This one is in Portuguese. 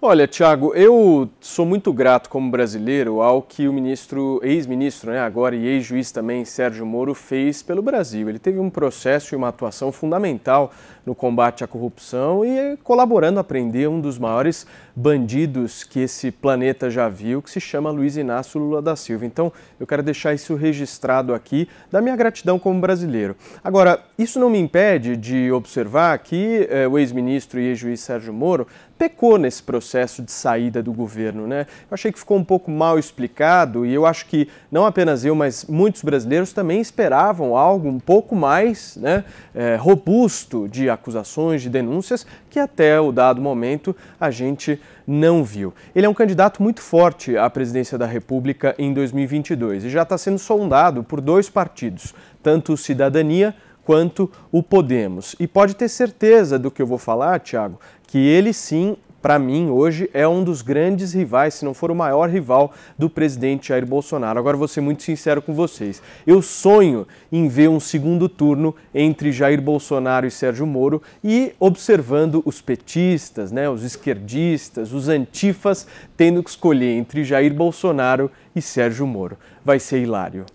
Olha, Tiago, eu sou muito grato como brasileiro ao que o ministro, ex-ministro, né, agora e ex-juiz também, Sérgio Moro, fez pelo Brasil. Ele teve um processo e uma atuação fundamental no combate à corrupção e é colaborando a prender um dos maiores bandidos que esse planeta já viu, que se chama Luiz Inácio Lula da Silva. Então, eu quero deixar isso registrado aqui da minha gratidão como brasileiro. Agora, isso não me impede de observar que eh, o ex-ministro e ex-juiz Sérgio Moro pecou nesse processo processo de saída do governo. Né? Eu achei que ficou um pouco mal explicado e eu acho que não apenas eu, mas muitos brasileiros também esperavam algo um pouco mais né, é, robusto de acusações, de denúncias, que até o dado momento a gente não viu. Ele é um candidato muito forte à presidência da República em 2022 e já está sendo sondado por dois partidos, tanto o Cidadania quanto o Podemos. E pode ter certeza do que eu vou falar, Tiago, que ele sim para mim, hoje é um dos grandes rivais, se não for o maior rival do presidente Jair Bolsonaro. Agora, vou ser muito sincero com vocês. Eu sonho em ver um segundo turno entre Jair Bolsonaro e Sérgio Moro e observando os petistas, né, os esquerdistas, os antifas tendo que escolher entre Jair Bolsonaro e Sérgio Moro. Vai ser hilário.